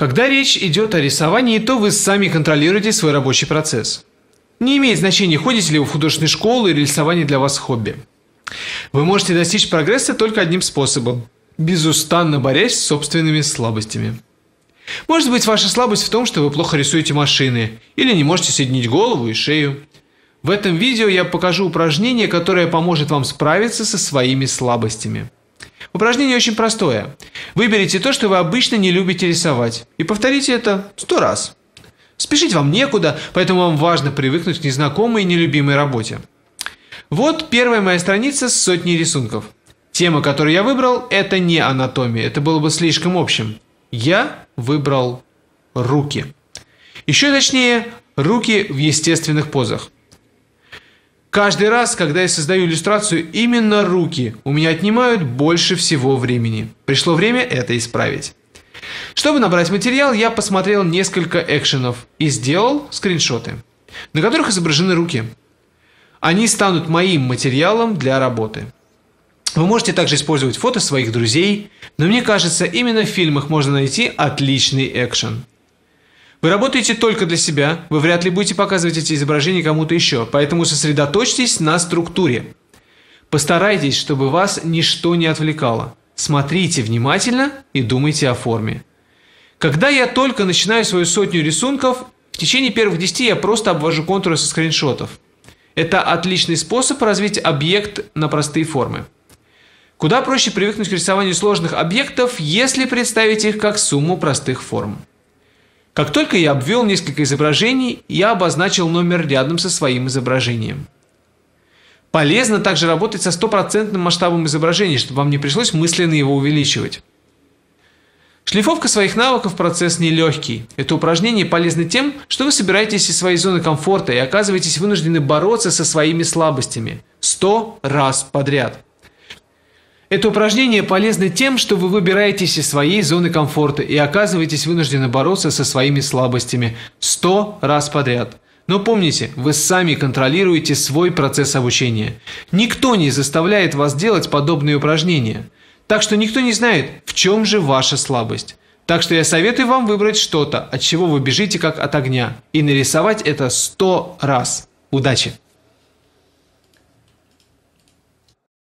Когда речь идет о рисовании, то вы сами контролируете свой рабочий процесс. Не имеет значения, ходите ли вы в художественную школу или рисование для вас хобби. Вы можете достичь прогресса только одним способом – безустанно борясь с собственными слабостями. Может быть, ваша слабость в том, что вы плохо рисуете машины, или не можете соединить голову и шею. В этом видео я покажу упражнение, которое поможет вам справиться со своими слабостями. Упражнение очень простое. Выберите то, что вы обычно не любите рисовать, и повторите это сто раз. Спешить вам некуда, поэтому вам важно привыкнуть к незнакомой и нелюбимой работе. Вот первая моя страница с сотней рисунков. Тема, которую я выбрал, это не анатомия, это было бы слишком общим. Я выбрал руки. Еще точнее, руки в естественных позах. Каждый раз, когда я создаю иллюстрацию, именно руки у меня отнимают больше всего времени. Пришло время это исправить. Чтобы набрать материал, я посмотрел несколько экшенов и сделал скриншоты, на которых изображены руки. Они станут моим материалом для работы. Вы можете также использовать фото своих друзей, но мне кажется, именно в фильмах можно найти отличный экшен – вы работаете только для себя, вы вряд ли будете показывать эти изображения кому-то еще, поэтому сосредоточьтесь на структуре. Постарайтесь, чтобы вас ничто не отвлекало. Смотрите внимательно и думайте о форме. Когда я только начинаю свою сотню рисунков, в течение первых 10 я просто обвожу контуры со скриншотов. Это отличный способ развить объект на простые формы. Куда проще привыкнуть к рисованию сложных объектов, если представить их как сумму простых форм. Как только я обвел несколько изображений, я обозначил номер рядом со своим изображением. Полезно также работать со стопроцентным масштабом изображения, чтобы вам не пришлось мысленно его увеличивать. Шлифовка своих навыков – процесс нелегкий. Это упражнение полезно тем, что вы собираетесь из своей зоны комфорта и оказываетесь вынуждены бороться со своими слабостями сто раз подряд – это упражнение полезно тем, что вы выбираетесь из своей зоны комфорта и оказываетесь вынуждены бороться со своими слабостями сто раз подряд. Но помните, вы сами контролируете свой процесс обучения. Никто не заставляет вас делать подобные упражнения. Так что никто не знает, в чем же ваша слабость. Так что я советую вам выбрать что-то, от чего вы бежите как от огня, и нарисовать это сто раз. Удачи!